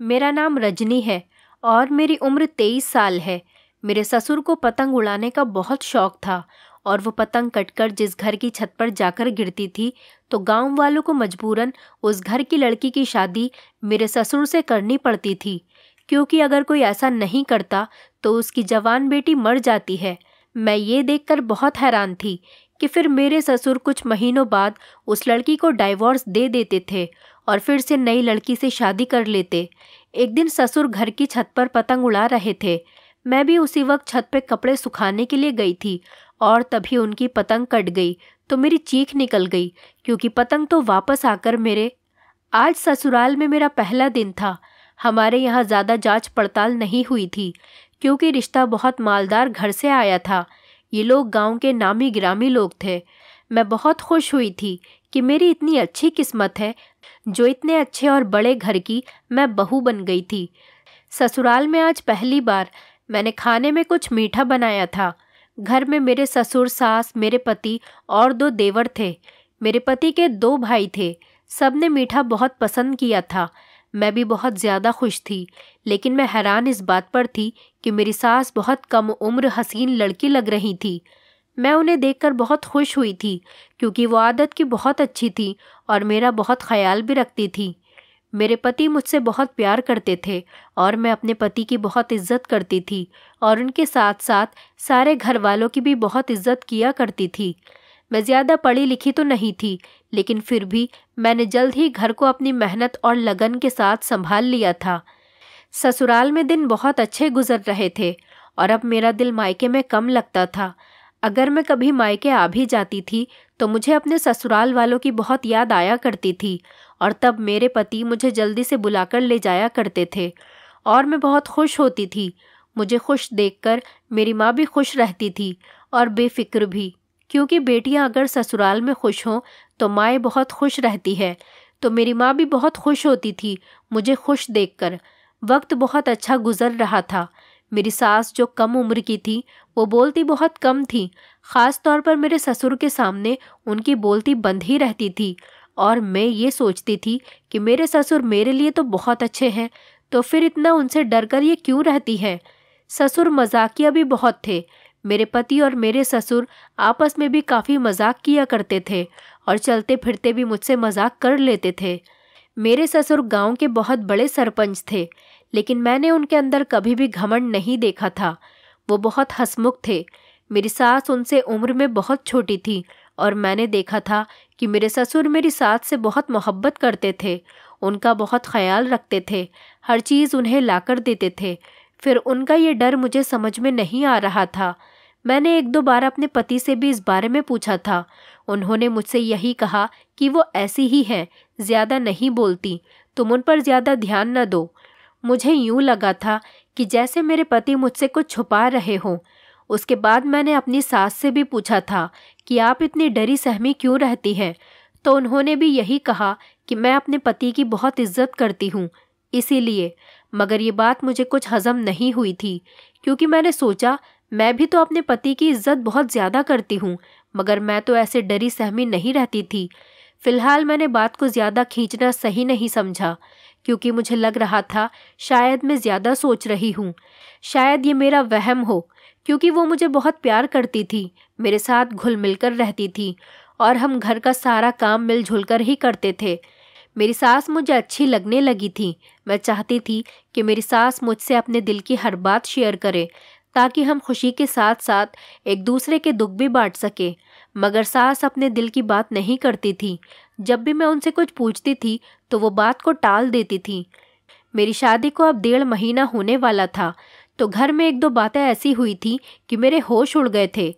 मेरा नाम रजनी है और मेरी उम्र तेईस साल है मेरे ससुर को पतंग उड़ाने का बहुत शौक था और वो पतंग कटकर जिस घर की छत पर जाकर गिरती थी तो गांव वालों को मजबूरन उस घर की लड़की की शादी मेरे ससुर से करनी पड़ती थी क्योंकि अगर कोई ऐसा नहीं करता तो उसकी जवान बेटी मर जाती है मैं ये देखकर बहुत हैरान थी कि फिर मेरे ससुर कुछ महीनों बाद उस लड़की को डाइवोर्स दे देते थे और फिर से नई लड़की से शादी कर लेते एक दिन ससुर घर की छत पर पतंग उड़ा रहे थे मैं भी उसी वक्त छत पर कपड़े सुखाने के लिए गई थी और तभी उनकी पतंग कट गई तो मेरी चीख निकल गई क्योंकि पतंग तो वापस आकर मेरे आज ससुराल में मेरा पहला दिन था हमारे यहाँ ज़्यादा जांच पड़ताल नहीं हुई थी क्योंकि रिश्ता बहुत मालदार घर से आया था ये लोग गांव के नामी ग्रामी लोग थे मैं बहुत खुश हुई थी कि मेरी इतनी अच्छी किस्मत है जो इतने अच्छे और बड़े घर की मैं बहू बन गई थी ससुराल में आज पहली बार मैंने खाने में कुछ मीठा बनाया था घर में मेरे ससुर सास मेरे पति और दो देवर थे मेरे पति के दो भाई थे सब ने मीठा बहुत पसंद किया था मैं भी बहुत ज़्यादा खुश थी लेकिन मैं हैरान इस बात पर थी कि मेरी सास बहुत कम उम्र हसीन लड़की लग रही थी मैं उन्हें देखकर बहुत खुश हुई थी क्योंकि वो आदत की बहुत अच्छी थी और मेरा बहुत ख्याल भी रखती थी मेरे पति मुझसे बहुत प्यार करते थे और मैं अपने पति की बहुत इज्जत करती थी और उनके साथ साथ सारे घर वालों की भी बहुत इज्जत किया करती थी मैं ज़्यादा पढ़ी लिखी तो नहीं थी लेकिन फिर भी मैंने जल्द ही घर को अपनी मेहनत और लगन के साथ संभाल लिया था ससुराल में दिन बहुत अच्छे गुजर रहे थे और अब मेरा दिल मायके में कम लगता था अगर मैं कभी मायके आ भी जाती थी तो मुझे अपने ससुराल वालों की बहुत याद आया करती थी और तब मेरे पति मुझे जल्दी से बुलाकर ले जाया करते थे और मैं बहुत खुश होती थी मुझे खुश देखकर मेरी माँ भी खुश रहती थी और बेफिक्र भी क्योंकि बेटियाँ अगर ससुराल में खुश हों तो माए बहुत खुश रहती है तो मेरी माँ भी बहुत खुश होती थी मुझे खुश देखकर वक्त बहुत अच्छा गुजर रहा था मेरी सास जो कम उम्र की थी वो बोलती बहुत कम थी ख़ास तौर पर मेरे ससुर के सामने उनकी बोलती बंद ही रहती थी और मैं ये सोचती थी कि मेरे ससुर मेरे लिए तो बहुत अच्छे हैं तो फिर इतना उनसे डर कर ये क्यों रहती है ससुर मजाकिया भी बहुत थे मेरे पति और मेरे ससुर आपस में भी काफ़ी मजाक किया करते थे और चलते फिरते भी मुझसे मजाक कर लेते थे मेरे ससुर गांव के बहुत बड़े सरपंच थे लेकिन मैंने उनके अंदर कभी भी घमंड नहीं देखा था वो बहुत हसमुख थे मेरी सास उनसे उम्र में बहुत छोटी थी और मैंने देखा था कि मेरे ससुर मेरी सास से बहुत मोहब्बत करते थे उनका बहुत ख्याल रखते थे हर चीज़ उन्हें लाकर देते थे फिर उनका ये डर मुझे समझ में नहीं आ रहा था मैंने एक दो बार अपने पति से भी इस बारे में पूछा था उन्होंने मुझसे यही कहा कि वो ऐसी ही हैं ज़्यादा नहीं बोलती तुम उन पर ज़्यादा ध्यान न दो मुझे यूं लगा था कि जैसे मेरे पति मुझसे कुछ छुपा रहे हों उसके बाद मैंने अपनी सास से भी पूछा था कि आप इतनी डरी सहमी क्यों रहती हैं तो उन्होंने भी यही कहा कि मैं अपने पति की बहुत इज्जत करती हूँ इसीलिए मगर ये बात मुझे कुछ हजम नहीं हुई थी क्योंकि मैंने सोचा मैं भी तो अपने पति की इज्जत बहुत ज़्यादा करती हूँ मगर मैं तो ऐसे डरी सहमी नहीं रहती थी फिलहाल मैंने बात को ज़्यादा खींचना सही नहीं समझा क्योंकि मुझे लग रहा था शायद मैं ज़्यादा सोच रही हूँ शायद ये मेरा वहम हो क्योंकि वो मुझे बहुत प्यार करती थी मेरे साथ घुल मिलकर रहती थी और हम घर का सारा काम मिलजुल कर ही करते थे मेरी सास मुझे अच्छी लगने लगी थी मैं चाहती थी कि मेरी सास मुझसे अपने दिल की हर बात शेयर करे ताकि हम खुशी के साथ साथ एक दूसरे के दुख भी बांट सके मगर सास अपने दिल की बात नहीं करती थी जब भी मैं उनसे कुछ पूछती थी तो वो बात को टाल देती थी मेरी शादी को अब डेढ़ महीना होने वाला था तो घर में एक दो बातें ऐसी हुई थी कि मेरे होश उड़ गए थे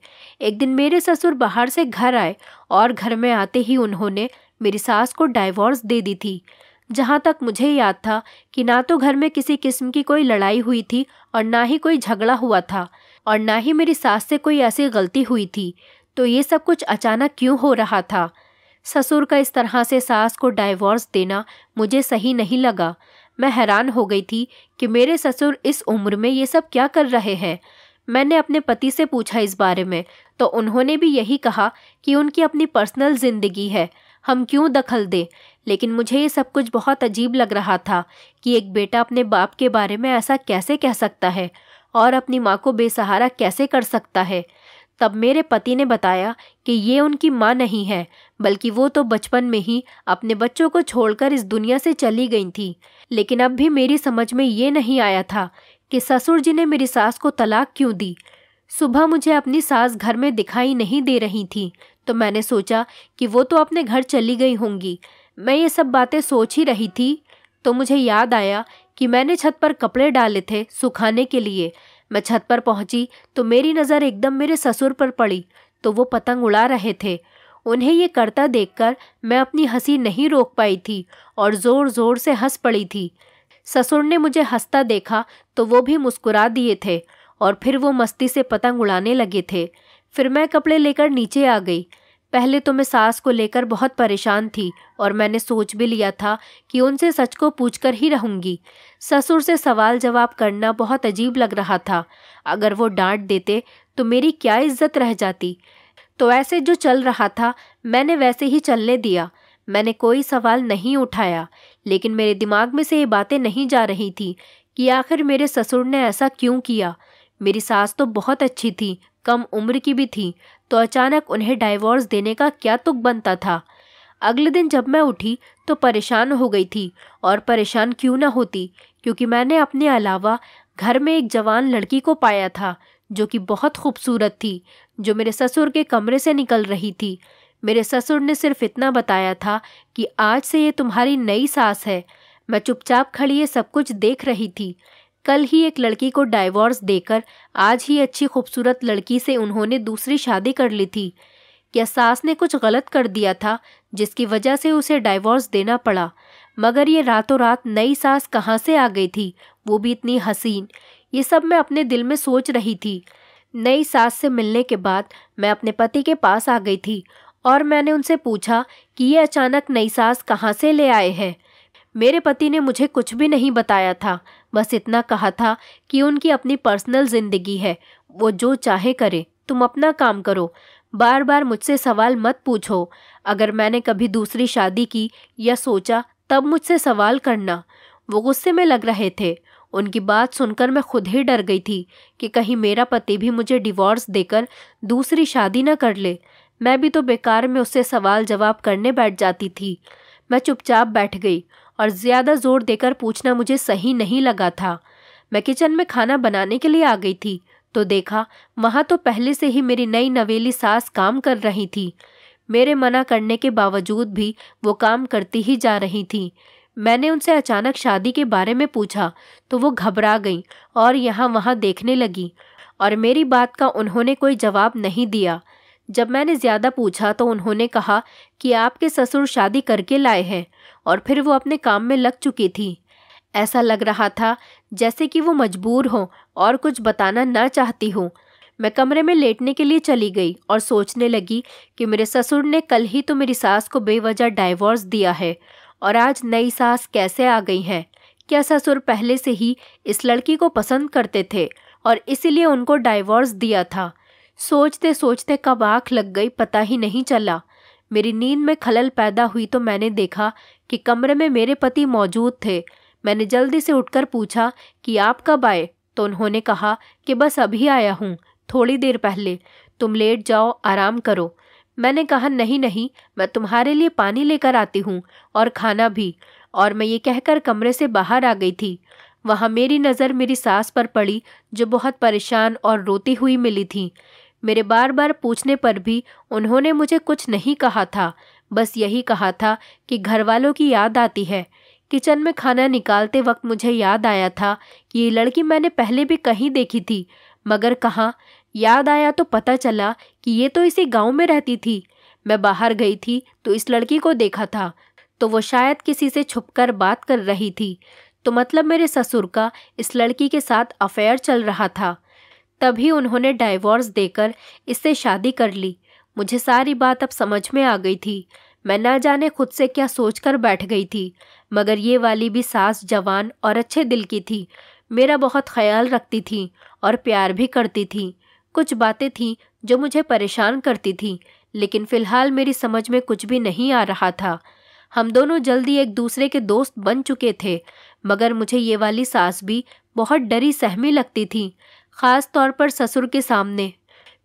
एक दिन मेरे ससुर बाहर से घर आए और घर में आते ही उन्होंने मेरी सास को डाइवोर्स दे दी थी जहाँ तक मुझे याद था कि ना तो घर में किसी किस्म की कोई लड़ाई हुई थी और ना ही कोई झगड़ा हुआ था और ना ही मेरी सास से कोई ऐसी गलती हुई थी तो ये सब कुछ अचानक क्यों हो रहा था ससुर का इस तरह से सास को डाइवोर्स देना मुझे सही नहीं लगा मैं हैरान हो गई थी कि मेरे ससुर इस उम्र में ये सब क्या कर रहे हैं मैंने अपने पति से पूछा इस बारे में तो उन्होंने भी यही कहा कि उनकी अपनी पर्सनल ज़िंदगी है हम क्यों दखल दें लेकिन मुझे ये सब कुछ बहुत अजीब लग रहा था कि एक बेटा अपने बाप के बारे में ऐसा कैसे कह सकता है और अपनी माँ को बेसहारा कैसे कर सकता है तब मेरे पति ने बताया कि ये उनकी माँ नहीं है बल्कि वो तो बचपन में ही अपने बच्चों को छोड़कर इस दुनिया से चली गई थी लेकिन अब भी मेरी समझ में ये नहीं आया था कि ससुर जी ने मेरी सास को तलाक क्यों दी सुबह मुझे अपनी सास घर में दिखाई नहीं दे रही थी तो मैंने सोचा कि वो तो अपने घर चली गई होंगी मैं ये सब बातें सोच ही रही थी तो मुझे याद आया कि मैंने छत पर कपड़े डाले थे सुखाने के लिए मैं छत पर पहुंची तो मेरी नज़र एकदम मेरे ससुर पर पड़ी तो वो पतंग उड़ा रहे थे उन्हें ये करता देखकर मैं अपनी हंसी नहीं रोक पाई थी और ज़ोर ज़ोर से हंस पड़ी थी ससुर ने मुझे हंसता देखा तो वो भी मुस्कुरा दिए थे और फिर वो मस्ती से पतंग उड़ाने लगे थे फिर मैं कपड़े लेकर नीचे आ गई पहले तो मैं सास को लेकर बहुत परेशान थी और मैंने सोच भी लिया था कि उनसे सच को पूछकर ही रहूंगी ससुर से सवाल जवाब करना बहुत अजीब लग रहा था अगर वो डांट देते तो मेरी क्या इज्जत रह जाती तो ऐसे जो चल रहा था मैंने वैसे ही चलने दिया मैंने कोई सवाल नहीं उठाया लेकिन मेरे दिमाग में से ये बातें नहीं जा रही थी कि आखिर मेरे ससुर ने ऐसा क्यों किया मेरी सास तो बहुत अच्छी थी कम उम्र की भी थी तो अचानक उन्हें डाइवोर्स देने का क्या तुक बनता था अगले दिन जब मैं उठी तो परेशान हो गई थी और परेशान क्यों ना होती क्योंकि मैंने अपने अलावा घर में एक जवान लड़की को पाया था जो कि बहुत खूबसूरत थी जो मेरे ससुर के कमरे से निकल रही थी मेरे ससुर ने सिर्फ इतना बताया था कि आज से ये तुम्हारी नई सास है मैं चुपचाप खड़ी ये सब कुछ देख रही थी कल ही एक लड़की को डाइवोर्स देकर आज ही अच्छी खूबसूरत लड़की से उन्होंने दूसरी शादी कर ली थी क्या सास ने कुछ गलत कर दिया था जिसकी वजह से उसे डाइवोर्स देना पड़ा मगर ये रातों रात नई सास कहाँ से आ गई थी वो भी इतनी हसीन ये सब मैं अपने दिल में सोच रही थी नई सास से मिलने के बाद मैं अपने पति के पास आ गई थी और मैंने उनसे पूछा कि ये अचानक नई सास कहाँ से ले आए हैं मेरे पति ने मुझे कुछ भी नहीं बताया था बस इतना कहा था कि उनकी अपनी पर्सनल जिंदगी है वो जो चाहे करे तुम अपना काम करो बार बार मुझसे सवाल मत पूछो अगर मैंने कभी दूसरी शादी की या सोचा तब मुझसे सवाल करना वो गुस्से में लग रहे थे उनकी बात सुनकर मैं खुद ही डर गई थी कि कहीं मेरा पति भी मुझे डिवोर्स देकर दूसरी शादी न कर ले मैं भी तो बेकार में उससे सवाल जवाब करने बैठ जाती थी मैं चुपचाप बैठ गई और ज़्यादा ज़ोर देकर पूछना मुझे सही नहीं लगा था मैं किचन में खाना बनाने के लिए आ गई थी तो देखा वहाँ तो पहले से ही मेरी नई नवेली सास काम कर रही थी मेरे मना करने के बावजूद भी वो काम करती ही जा रही थी मैंने उनसे अचानक शादी के बारे में पूछा तो वो घबरा गई और यहाँ वहाँ देखने लगी और मेरी बात का उन्होंने कोई जवाब नहीं दिया जब मैंने ज़्यादा पूछा तो उन्होंने कहा कि आपके ससुर शादी करके लाए हैं और फिर वो अपने काम में लग चुकी थी ऐसा लग रहा था जैसे कि वो मजबूर हो और कुछ बताना ना चाहती हो मैं कमरे में लेटने के लिए चली गई और सोचने लगी कि मेरे ससुर ने कल ही तो मेरी सास को बेवजह डाइवोर्स दिया है और आज नई सास कैसे आ गई हैं क्या ससुर पहले से ही इस लड़की को पसंद करते थे और इसीलिए उनको डाइवोर्स दिया था सोचते सोचते कब आँख लग गई पता ही नहीं चला मेरी नींद में खलल पैदा हुई तो मैंने देखा कि कमरे में मेरे पति मौजूद थे मैंने जल्दी से उठकर पूछा कि आप कब आए तो उन्होंने कहा कि बस अभी आया हूँ थोड़ी देर पहले तुम लेट जाओ आराम करो मैंने कहा नहीं नहीं मैं तुम्हारे लिए पानी लेकर आती हूँ और खाना भी और मैं ये कहकर कमरे से बाहर आ गई थी वहाँ मेरी नज़र मेरी सास पर पड़ी जो बहुत परेशान और रोती हुई मिली थी मेरे बार बार पूछने पर भी उन्होंने मुझे कुछ नहीं कहा था बस यही कहा था कि घर वालों की याद आती है किचन में खाना निकालते वक्त मुझे याद आया था कि ये लड़की मैंने पहले भी कहीं देखी थी मगर कहाँ याद आया तो पता चला कि ये तो इसी गांव में रहती थी मैं बाहर गई थी तो इस लड़की को देखा था तो वो शायद किसी से छुपकर बात कर रही थी तो मतलब मेरे ससुर का इस लड़की के साथ अफेयर चल रहा था तभी उन्होंने डाइवोर्स देकर इससे शादी कर ली मुझे सारी बात अब समझ में आ गई थी मैं ना जाने खुद से क्या सोचकर बैठ गई थी मगर ये वाली भी सास जवान और अच्छे दिल की थी मेरा बहुत ख्याल रखती थी और प्यार भी करती थी कुछ बातें थीं जो मुझे परेशान करती थीं लेकिन फ़िलहाल मेरी समझ में कुछ भी नहीं आ रहा था हम दोनों जल्दी एक दूसरे के दोस्त बन चुके थे मगर मुझे ये वाली सास भी बहुत डरी सहमी लगती थी ख़ास तौर पर ससुर के सामने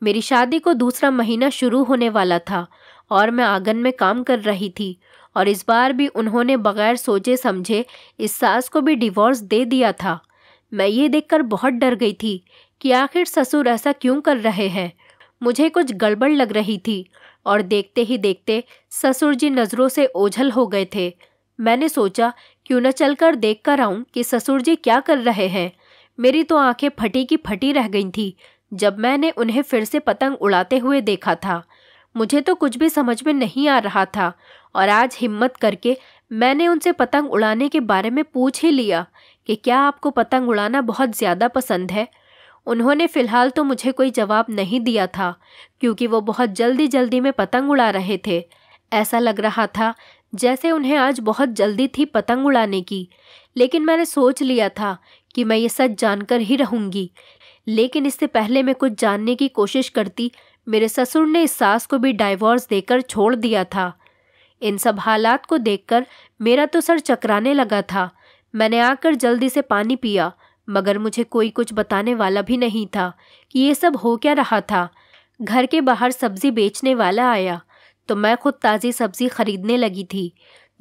मेरी शादी को दूसरा महीना शुरू होने वाला था और मैं आंगन में काम कर रही थी और इस बार भी उन्होंने बगैर सोचे समझे इस सास को भी डिवोर्स दे दिया था मैं ये देखकर बहुत डर गई थी कि आखिर ससुर ऐसा क्यों कर रहे हैं मुझे कुछ गड़बड़ लग रही थी और देखते ही देखते ससुर जी नज़रों से ओझल हो गए थे मैंने सोचा क्यों न चलकर देख कर आऊँ कि ससुर जी क्या कर रहे हैं मेरी तो आंखें फटी की फटी रह गई थी जब मैंने उन्हें फिर से पतंग उड़ाते हुए देखा था मुझे तो कुछ भी समझ में नहीं आ रहा था और आज हिम्मत करके मैंने उनसे पतंग उड़ाने के बारे में पूछ ही लिया कि क्या आपको पतंग उड़ाना बहुत ज़्यादा पसंद है उन्होंने फ़िलहाल तो मुझे कोई जवाब नहीं दिया था क्योंकि वो बहुत जल्दी जल्दी में पतंग उड़ा रहे थे ऐसा लग रहा था जैसे उन्हें आज बहुत जल्दी थी पतंग उड़ाने की लेकिन मैंने सोच लिया था कि मैं ये सच जानकर ही रहूंगी लेकिन इससे पहले मैं कुछ जानने की कोशिश करती मेरे ससुर ने इस सास को भी डाइवोर्स देकर छोड़ दिया था इन सब हालात को देखकर मेरा तो सर चकराने लगा था मैंने आकर जल्दी से पानी पिया मगर मुझे कोई कुछ बताने वाला भी नहीं था कि ये सब हो क्या रहा था घर के बाहर सब्जी बेचने वाला आया तो मैं खुद ताज़ी सब्जी खरीदने लगी थी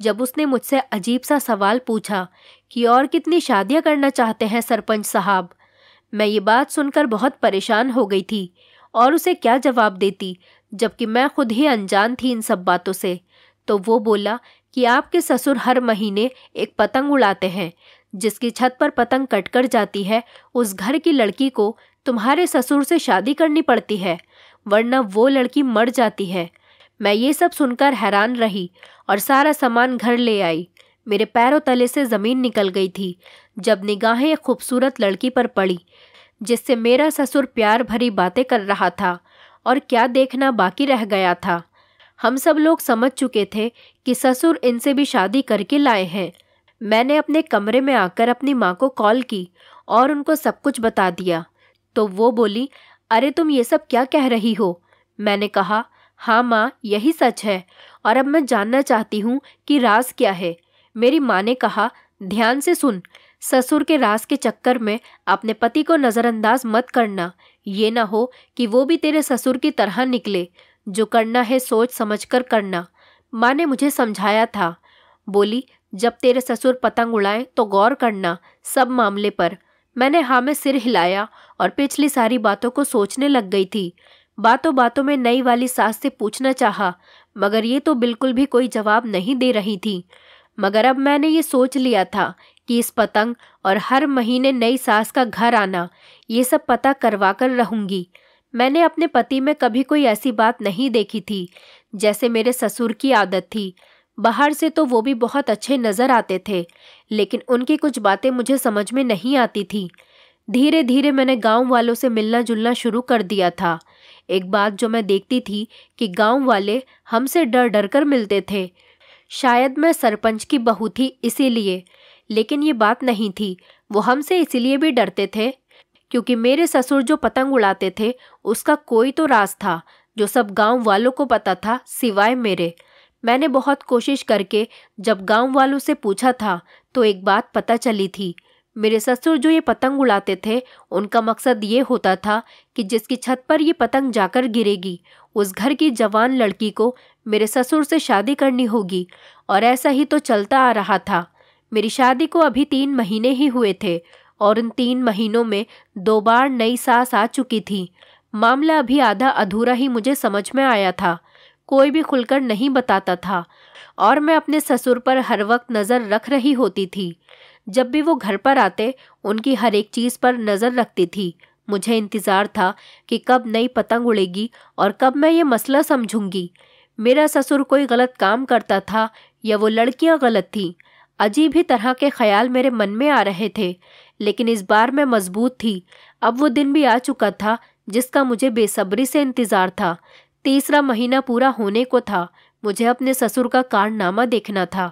जब उसने मुझसे अजीब सा सवाल पूछा कि और कितनी शादियां करना चाहते हैं सरपंच साहब मैं ये बात सुनकर बहुत परेशान हो गई थी और उसे क्या जवाब देती जबकि मैं खुद ही अनजान थी इन सब बातों से तो वो बोला कि आपके ससुर हर महीने एक पतंग उड़ाते हैं जिसकी छत पर पतंग कट कर जाती है उस घर की लड़की को तुम्हारे ससुर से शादी करनी पड़ती है वरना वो लड़की मर जाती है मैं ये सब सुनकर हैरान रही और सारा सामान घर ले आई मेरे पैरों तले से ज़मीन निकल गई थी जब निगाहें एक खूबसूरत लड़की पर पड़ी जिससे मेरा ससुर प्यार भरी बातें कर रहा था और क्या देखना बाकी रह गया था हम सब लोग समझ चुके थे कि ससुर इनसे भी शादी करके लाए हैं मैंने अपने कमरे में आकर अपनी माँ को कॉल की और उनको सब कुछ बता दिया तो वो बोली अरे तुम ये सब क्या कह रही हो मैंने कहा हाँ माँ यही सच है और अब मैं जानना चाहती हूँ कि राज क्या है मेरी माँ ने कहा ध्यान से सुन ससुर के राज के चक्कर में अपने पति को नज़रअंदाज मत करना ये ना हो कि वो भी तेरे ससुर की तरह निकले जो करना है सोच समझ कर करना माँ ने मुझे समझाया था बोली जब तेरे ससुर पतंग उड़ाएं तो गौर करना सब मामले पर मैंने हाँ में सिर हिलाया और पिछली सारी बातों को सोचने लग गई थी बातों बातों में नई वाली सास से पूछना चाहा मगर ये तो बिल्कुल भी कोई जवाब नहीं दे रही थी मगर अब मैंने ये सोच लिया था कि इस पतंग और हर महीने नई सास का घर आना ये सब पता करवा कर रहूंगी मैंने अपने पति में कभी कोई ऐसी बात नहीं देखी थी जैसे मेरे ससुर की आदत थी बाहर से तो वो भी बहुत अच्छे नज़र आते थे लेकिन उनकी कुछ बातें मुझे समझ में नहीं आती थी धीरे धीरे मैंने गांव वालों से मिलना जुलना शुरू कर दिया था एक बात जो मैं देखती थी कि गांव वाले हमसे डर डर कर मिलते थे शायद मैं सरपंच की बहू थी इसीलिए लेकिन ये बात नहीं थी वो हमसे इसीलिए भी डरते थे क्योंकि मेरे ससुर जो पतंग उड़ाते थे उसका कोई तो राज था जो सब गांव वालों को पता था सिवाय मेरे मैंने बहुत कोशिश करके जब गांव वालों से पूछा था तो एक बात पता चली थी मेरे ससुर जो ये पतंग उड़ाते थे उनका मकसद ये होता था कि जिसकी छत पर ये पतंग जाकर गिरेगी उस घर की जवान लड़की को मेरे ससुर से शादी करनी होगी और ऐसा ही तो चलता आ रहा था मेरी शादी को अभी तीन महीने ही हुए थे और इन तीन महीनों में दो बार नई सास आ चुकी थी मामला अभी आधा अधूरा ही मुझे समझ में आया था कोई भी खुलकर नहीं बताता था और मैं अपने ससुर पर हर वक्त नज़र रख रही होती थी जब भी वो घर पर आते उनकी हर एक चीज़ पर नज़र रखती थी मुझे इंतज़ार था कि कब नई पतंग उड़ेगी और कब मैं ये मसला समझूंगी मेरा ससुर कोई गलत काम करता था या वो लड़कियां गलत थीं अजीब ही तरह के ख्याल मेरे मन में आ रहे थे लेकिन इस बार मैं मजबूत थी अब वो दिन भी आ चुका था जिसका मुझे बेसब्री से इंतज़ार था तीसरा महीना पूरा होने को था मुझे अपने ससुर का कारनामा देखना था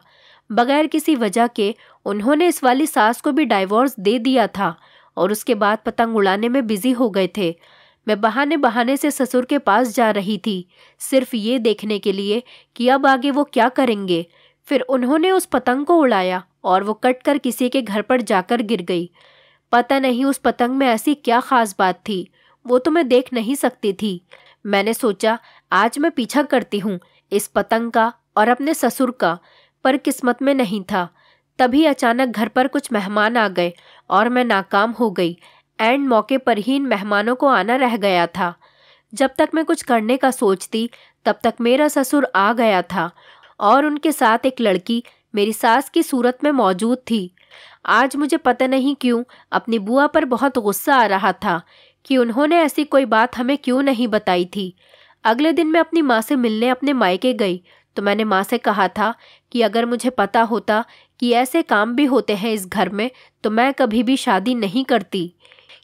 बगैर किसी वजह के उन्होंने इस वाली सास को भी डाइवोर्स दे दिया था और उसके बाद पतंग उड़ाने में बिजी हो गए थे मैं बहाने बहाने से ससुर के पास जा रही थी सिर्फ ये देखने के लिए कि अब आगे वो क्या करेंगे फिर उन्होंने उस पतंग को उड़ाया और वो कट कर किसी के घर पर जाकर गिर गई पता नहीं उस पतंग में ऐसी क्या खास बात थी वो तो मैं देख नहीं सकती थी मैंने सोचा आज मैं पीछा करती हूँ इस पतंग का और अपने ससुर का पर किस्मत में नहीं था तभी अचानक घर पर कुछ मेहमान आ गए और मैं नाकाम हो गई एंड मौके पर ही इन मेहमानों को आना रह गया था जब तक मैं कुछ करने का सोचती तब तक मेरा ससुर आ गया था और उनके साथ एक लड़की मेरी सास की सूरत में मौजूद थी आज मुझे पता नहीं क्यों अपनी बुआ पर बहुत गुस्सा आ रहा था कि उन्होंने ऐसी कोई बात हमें क्यों नहीं बताई थी अगले दिन मैं अपनी माँ से मिलने अपने मायके गई तो मैंने माँ से कहा था कि अगर मुझे पता होता कि ऐसे काम भी होते हैं इस घर में तो मैं कभी भी शादी नहीं करती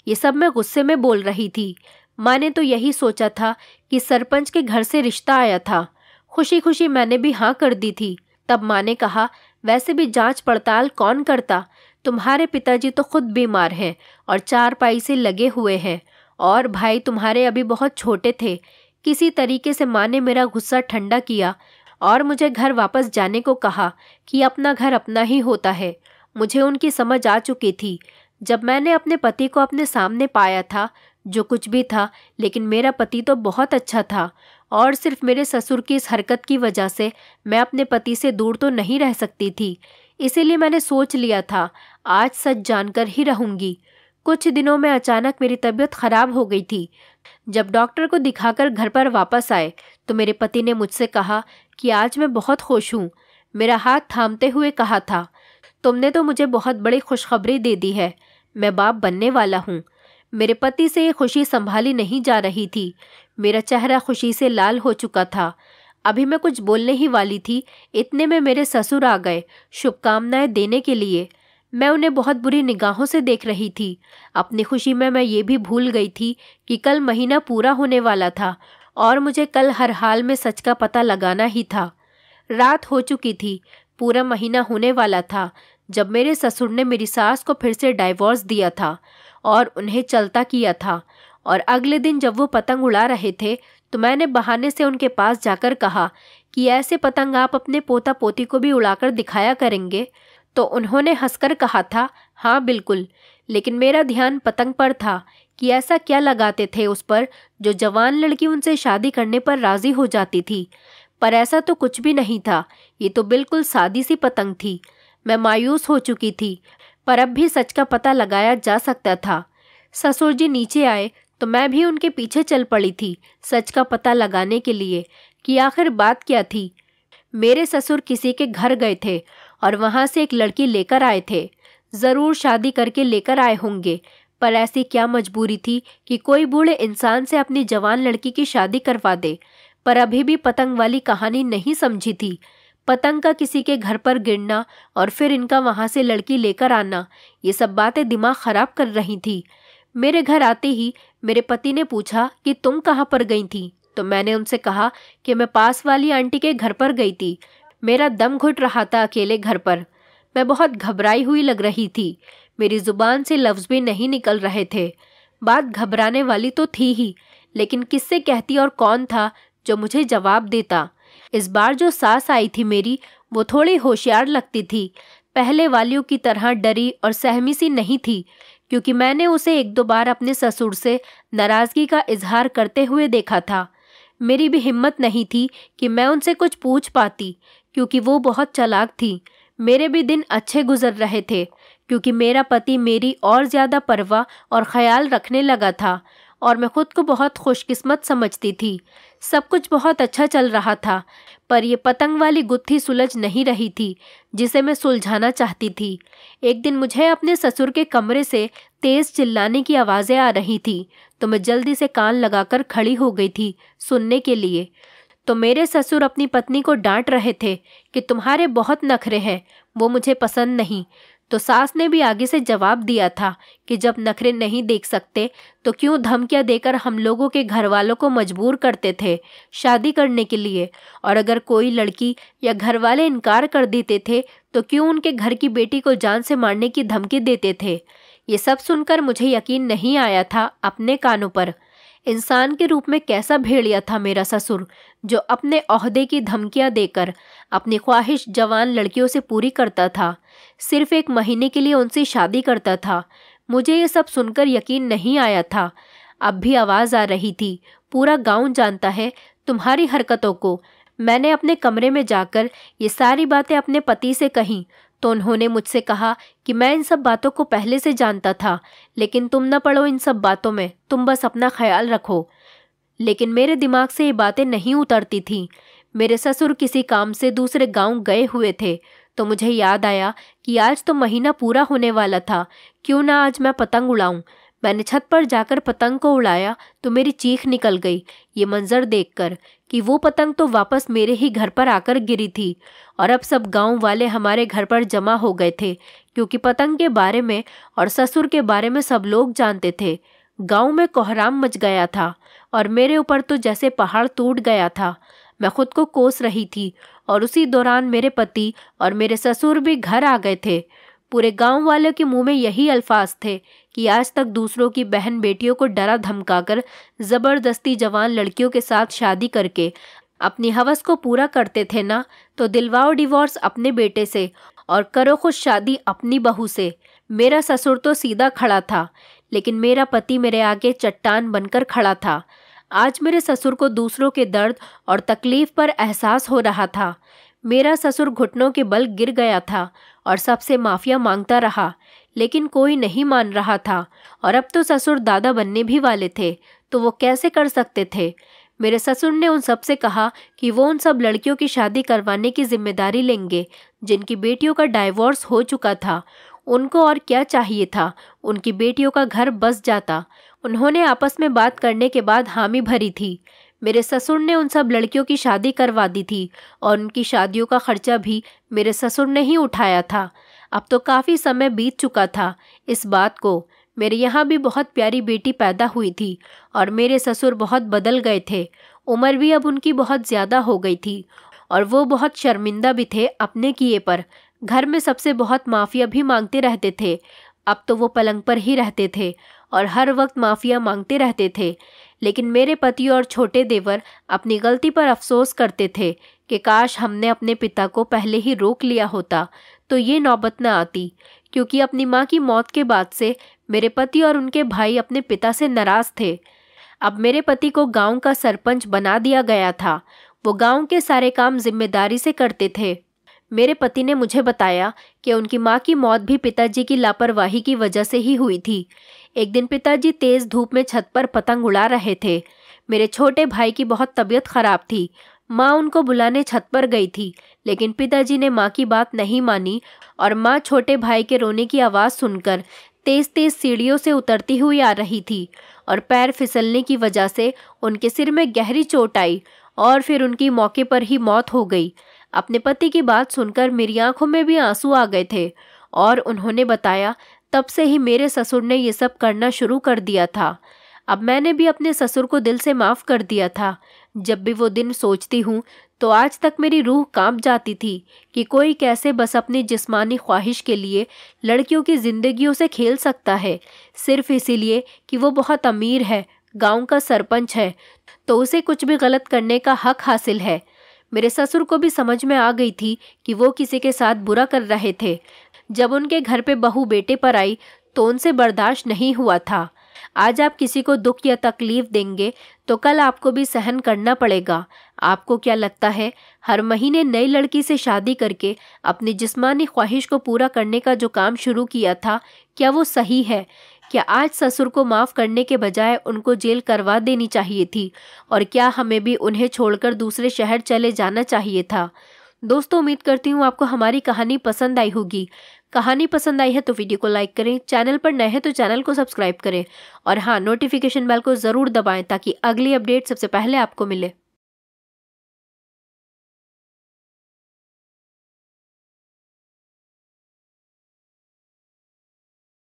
ये सब मैं गुस्से में बोल रही थी माँ ने तो यही सोचा था कि सरपंच के घर से रिश्ता आया था खुशी खुशी मैंने भी हाँ कर दी थी तब माँ ने कहा वैसे भी जांच पड़ताल कौन करता तुम्हारे पिताजी तो खुद बीमार हैं और चार पाई से लगे हुए हैं और भाई तुम्हारे अभी बहुत छोटे थे किसी तरीके से माँ ने मेरा गुस्सा ठंडा किया और मुझे घर वापस जाने को कहा कि अपना घर अपना ही होता है मुझे उनकी समझ आ चुकी थी जब मैंने अपने पति को अपने सामने पाया था जो कुछ भी था लेकिन मेरा पति तो बहुत अच्छा था और सिर्फ मेरे ससुर की इस हरकत की वजह से मैं अपने पति से दूर तो नहीं रह सकती थी इसीलिए मैंने सोच लिया था आज सच जानकर ही रहूंगी कुछ दिनों में अचानक मेरी तबीयत खराब हो गई थी जब डॉक्टर को दिखाकर घर पर वापस आए तो मेरे पति ने मुझसे कहा कि आज मैं बहुत खुश हूँ मेरा हाथ थामते हुए कहा था तुमने तो मुझे बहुत बड़ी खुशखबरी दे दी है मैं बाप बनने वाला हूँ मेरे पति से ये खुशी संभाली नहीं जा रही थी मेरा चेहरा खुशी से लाल हो चुका था अभी मैं कुछ बोलने ही वाली थी इतने में मेरे ससुर आ गए शुभकामनाएं देने के लिए मैं उन्हें बहुत बुरी निगाहों से देख रही थी अपनी खुशी में मैं ये भी भूल गई थी कि कल महीना पूरा होने वाला था और मुझे कल हर हाल में सच का पता लगाना ही था रात हो चुकी थी पूरा महीना होने वाला था जब मेरे ससुर ने मेरी सास को फिर से डाइवोर्स दिया था और उन्हें चलता किया था और अगले दिन जब वो पतंग उड़ा रहे थे तो मैंने बहाने से उनके पास जाकर कहा कि ऐसे पतंग आप अपने पोता पोती को भी उड़ाकर दिखाया करेंगे तो उन्होंने हंसकर कहा था हाँ बिल्कुल लेकिन मेरा ध्यान पतंग पर था कि ऐसा क्या लगाते थे उस पर जो जवान लड़की उनसे शादी करने पर राजी हो जाती थी पर ऐसा तो कुछ भी नहीं था ये तो बिल्कुल सादी सी पतंग थी मैं मायूस हो चुकी थी पर अब भी सच का पता लगाया जा सकता था ससुर जी नीचे आए तो मैं भी उनके पीछे चल पड़ी थी सच का पता लगाने के लिए कि आखिर बात क्या थी मेरे ससुर किसी के घर गए थे और वहाँ से एक लड़की लेकर आए थे ज़रूर शादी करके लेकर आए होंगे पर ऐसी क्या मजबूरी थी कि कोई बूढ़े इंसान से अपनी जवान लड़की की शादी करवा दे पर अभी भी पतंग वाली कहानी नहीं समझी थी पतंग का किसी के घर पर गिरना और फिर इनका वहाँ से लड़की लेकर आना ये सब बातें दिमाग खराब कर रही थी मेरे घर आते ही मेरे पति ने पूछा कि तुम कहाँ पर गई थी तो मैंने उनसे कहा कि मैं पास वाली आंटी के घर पर गई थी मेरा दम घुट रहा था अकेले घर पर मैं बहुत घबराई हुई लग रही थी मेरी जुबान से लफ्ज़ भी नहीं निकल रहे थे बात घबराने वाली तो थी ही लेकिन किससे कहती और कौन था जो मुझे जवाब देता इस बार जो सास आई थी मेरी वो थोड़ी होशियार लगती थी पहले वालियों की तरह डरी और सहमी सी नहीं थी क्योंकि मैंने उसे एक दो बार अपने ससुर से नाराज़गी का इजहार करते हुए देखा था मेरी भी हिम्मत नहीं थी कि मैं उनसे कुछ पूछ पाती क्योंकि वो बहुत चलाक थी मेरे भी दिन अच्छे गुजर रहे थे क्योंकि मेरा पति मेरी और ज़्यादा परवाह और ख्याल रखने लगा था और मैं खुद को बहुत खुशकिस्मत समझती थी सब कुछ बहुत अच्छा चल रहा था पर यह पतंग वाली गुत्थी सुलझ नहीं रही थी जिसे मैं सुलझाना चाहती थी एक दिन मुझे अपने ससुर के कमरे से तेज़ चिल्लाने की आवाज़ें आ रही थी तो मैं जल्दी से कान लगाकर खड़ी हो गई थी सुनने के लिए तो मेरे ससुर अपनी पत्नी को डांट रहे थे कि तुम्हारे बहुत नखरे हैं वो मुझे पसंद नहीं तो सास ने भी आगे से जवाब दिया था कि जब नखरे नहीं देख सकते तो क्यों धमकियां देकर हम लोगों के घर वालों को मजबूर करते थे शादी करने के लिए और अगर कोई लड़की या घर वाले इनकार कर देते थे तो क्यों उनके घर की बेटी को जान से मारने की धमकी देते थे ये सब सुनकर मुझे यकीन नहीं आया था अपने कानों पर इंसान के रूप में कैसा भेड़िया था मेरा ससुर जो अपने अहदे की धमकियां देकर अपनी ख्वाहिश जवान लड़कियों से पूरी करता था सिर्फ एक महीने के लिए उनसे शादी करता था मुझे ये सब सुनकर यकीन नहीं आया था अब भी आवाज़ आ रही थी पूरा गांव जानता है तुम्हारी हरकतों को मैंने अपने कमरे में जाकर ये सारी बातें अपने पति से कहीं तो उन्होंने मुझसे कहा कि मैं इन सब बातों को पहले से जानता था लेकिन तुम न पढ़ो इन सब बातों में तुम बस अपना ख्याल रखो लेकिन मेरे दिमाग से ये बातें नहीं उतरती थीं मेरे ससुर किसी काम से दूसरे गांव गए हुए थे तो मुझे याद आया कि आज तो महीना पूरा होने वाला था क्यों ना आज मैं पतंग उड़ाऊं मैंने छत पर जाकर पतंग को उड़ाया तो मेरी चीख निकल गई ये मंजर देखकर कि वो पतंग तो वापस मेरे ही घर पर आकर गिरी थी और अब सब गांव वाले हमारे घर पर जमा हो गए थे क्योंकि पतंग के बारे में और ससुर के बारे में सब लोग जानते थे गांव में कोहराम मच गया था और मेरे ऊपर तो जैसे पहाड़ टूट गया था मैं खुद को कोस रही थी और उसी दौरान मेरे पति और मेरे ससुर भी घर आ गए थे पूरे गांव वालों के मुंह में यही अल्फाज थे कि आज तक दूसरों की बहन बेटियों को डरा धमकाकर ज़बरदस्ती जवान लड़कियों के साथ शादी करके अपनी हवस को पूरा करते थे ना तो दिलवाओ डिवोर्स अपने बेटे से और करो खुद शादी अपनी बहू से मेरा ससुर तो सीधा खड़ा था लेकिन मेरा पति मेरे आगे चट्टान बनकर खड़ा था आज मेरे ससुर को दूसरों के दर्द और तकलीफ पर एहसास हो रहा था मेरा ससुर घुटनों के बल गिर गया था और सबसे माफ़िया मांगता रहा लेकिन कोई नहीं मान रहा था और अब तो ससुर दादा बनने भी वाले थे तो वो कैसे कर सकते थे मेरे ससुर ने उन सब से कहा कि वो उन सब लड़कियों की शादी करवाने की जिम्मेदारी लेंगे जिनकी बेटियों का डाइवोर्स हो चुका था उनको और क्या चाहिए था उनकी बेटियों का घर बस जाता उन्होंने आपस में बात करने के बाद हामी भरी थी मेरे ससुर ने उन सब लड़कियों की शादी करवा दी थी और उनकी शादियों का खर्चा भी मेरे ससुर ने ही उठाया था अब तो काफ़ी समय बीत चुका था इस बात को मेरे यहाँ भी बहुत प्यारी बेटी पैदा हुई थी और मेरे ससुर बहुत बदल गए थे उम्र भी अब उनकी बहुत ज़्यादा हो गई थी और वो बहुत शर्मिंदा भी थे अपने किए पर घर में सबसे बहुत माफ़िया भी मांगते रहते थे अब तो वो पलंग पर ही रहते थे और हर वक्त माफ़िया मांगते रहते थे लेकिन मेरे पति और छोटे देवर अपनी गलती पर अफसोस करते थे कि काश हमने अपने पिता को पहले ही रोक लिया होता तो ये नौबत न आती क्योंकि अपनी माँ की मौत के बाद से मेरे पति और उनके भाई अपने पिता से नाराज थे अब मेरे पति को गांव का सरपंच बना दिया गया था वो गांव के सारे काम जिम्मेदारी से करते थे मेरे पति ने मुझे बताया कि उनकी माँ की मौत भी पिताजी की लापरवाही की वजह से ही हुई थी एक दिन पिताजी तेज़ धूप में छत पर पतंग उड़ा रहे थे मेरे छोटे भाई की बहुत तबीयत खराब थी माँ उनको बुलाने छत पर गई थी लेकिन पिताजी ने माँ की बात नहीं मानी और माँ छोटे भाई के रोने की आवाज़ सुनकर तेज तेज सीढ़ियों से उतरती हुई आ रही थी और पैर फिसलने की वजह से उनके सिर में गहरी चोट आई और फिर उनकी मौके पर ही मौत हो गई अपने पति की बात सुनकर मेरी आंखों में भी आंसू आ गए थे और उन्होंने बताया तब से ही मेरे ससुर ने ये सब करना शुरू कर दिया था अब मैंने भी अपने ससुर को दिल से माफ़ कर दिया था जब भी वो दिन सोचती हूँ तो आज तक मेरी रूह कांप जाती थी कि कोई कैसे बस अपनी जिस्मानी ख्वाहिश के लिए लड़कियों की ज़िंदगियों से खेल सकता है सिर्फ इसीलिए कि वो बहुत अमीर है गांव का सरपंच है तो उसे कुछ भी गलत करने का हक हासिल है मेरे ससुर को भी समझ में आ गई थी कि वो किसी के साथ बुरा कर रहे थे जब उनके घर पे बहू बेटे पर आई तो उनसे बर्दाश्त नहीं हुआ था आज आप किसी को दुख या तकलीफ देंगे तो कल आपको भी सहन करना पड़ेगा आपको क्या लगता है हर महीने नई लड़की से शादी करके अपनी जिस्मानी ख्वाहिश को पूरा करने का जो काम शुरू किया था क्या वो सही है क्या आज ससुर को माफ़ करने के बजाय उनको जेल करवा देनी चाहिए थी और क्या हमें भी उन्हें छोड़कर दूसरे शहर चले जाना चाहिए था दोस्तों उम्मीद करती हूँ आपको हमारी कहानी पसंद आई होगी कहानी पसंद आई है तो वीडियो को लाइक करें चैनल पर नए हैं तो चैनल को सब्सक्राइब करें और हाँ नोटिफिकेशन बेल को ज़रूर दबाएं ताकि अगली अपडेट सबसे पहले आपको मिले